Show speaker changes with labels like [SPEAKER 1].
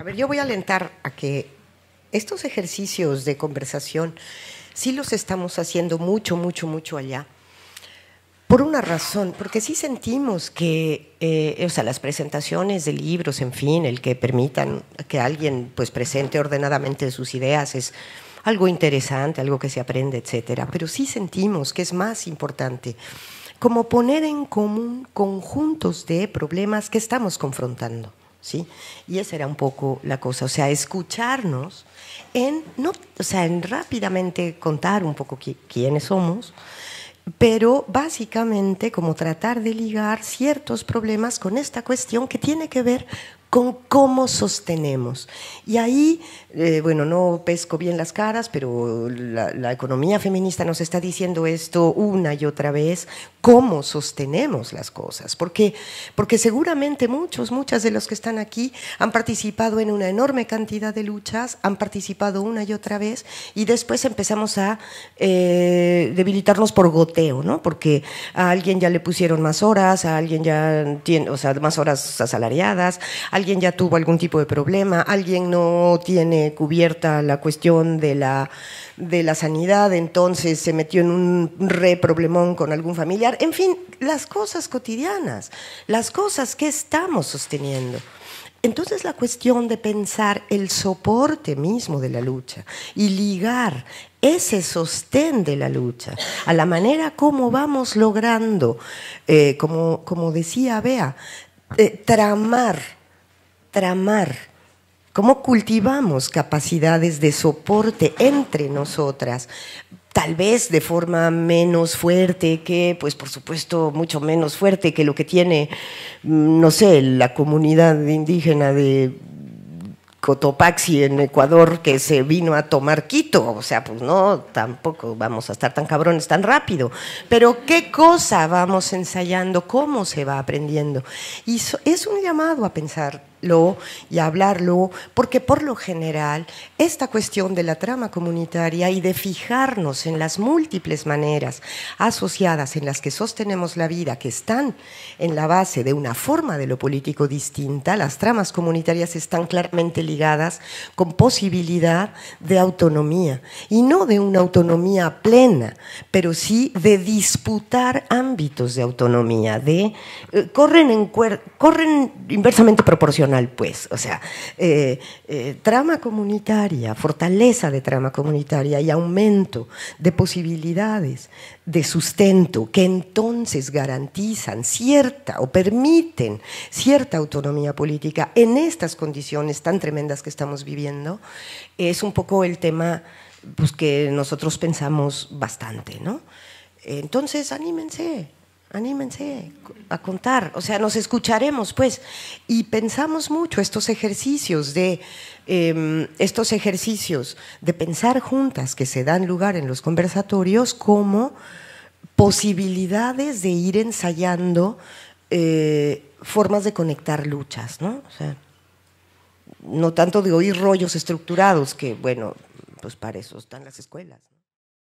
[SPEAKER 1] A ver, yo voy a alentar a que estos ejercicios de conversación sí los estamos haciendo mucho, mucho, mucho allá. Por una razón, porque sí sentimos que, eh, o sea, las presentaciones de libros, en fin, el que permitan que alguien pues presente ordenadamente sus ideas es algo interesante, algo que se aprende, etcétera. Pero sí sentimos que es más importante como poner en común conjuntos de problemas que estamos confrontando. ¿sí? Y esa era un poco la cosa, o sea, escucharnos en, no, o sea, en rápidamente contar un poco quiénes somos, pero básicamente como tratar de ligar ciertos problemas con esta cuestión que tiene que ver con cómo sostenemos. Y ahí, eh, bueno, no pesco bien las caras, pero la, economía feminista nos está diciendo esto una y otra vez, cómo sostenemos las cosas. Porque, porque seguramente muchos, muchas de los que están aquí han participado en una enorme cantidad de luchas, han participado una y otra vez, y después empezamos a eh, debilitarnos por goteo, ¿no? Porque a alguien ya le pusieron más horas, a alguien ya tiene, o sea, más horas asalariadas, a alguien ya tuvo algún tipo de problema, alguien no tiene cubierta la cuestión de la, de la sanidad, entonces se metió en un re problemón con algún familiar, en fin, las cosas cotidianas, las cosas que estamos sosteniendo. Entonces la cuestión de pensar el soporte mismo de la lucha y ligar ese sostén de la lucha a la manera como vamos logrando, eh, como, como decía Bea, eh, tramar tramar, cómo cultivamos capacidades de soporte entre nosotras, tal vez de forma menos fuerte que, pues por supuesto, mucho menos fuerte que lo que tiene, mm, no sé, la comunidad indígena de Cotopaxi en Ecuador que se vino a tomar Quito. O sea, pues no, tampoco vamos a estar tan cabrones tan rápido. Pero qué cosa vamos ensayando, cómo se va aprendiendo. Y es un llamado a pensarlo y a hablarlo, porque por lo general esta cuestión de la trama comunitaria y de fijarnos en las múltiples maneras asociadas en las que sostenemos la vida, que están en la base de una forma de lo político distinta, las tramas comunitarias están claramente ligadas con posibilidad de autonomía. Y no de una autonomía plena, pero sí de disputar ámbitos de autonomía, de eh, corren, en corren inversamente proporcional, pues. O sea, eh, eh, trama comunitaria, fortaleza de trama comunitaria y aumento de posibilidades de sustento que entonces garantizan cierta o permiten cierta autonomía política en estas condiciones tan tremendas que estamos viviendo, es un poco el tema pues, que nosotros pensamos bastante. ¿no? Entonces, anímense, anímense a contar, o sea, nos escucharemos, pues, y pensamos mucho estos ejercicios de em, estos ejercicios de pensar juntas que se dan lugar en los conversatorios como posibilidades de ir ensayando eh, formas de conectar luchas, ¿no? O sea, no tanto de oír rollos estructurados que, bueno, pues para eso están las escuelas.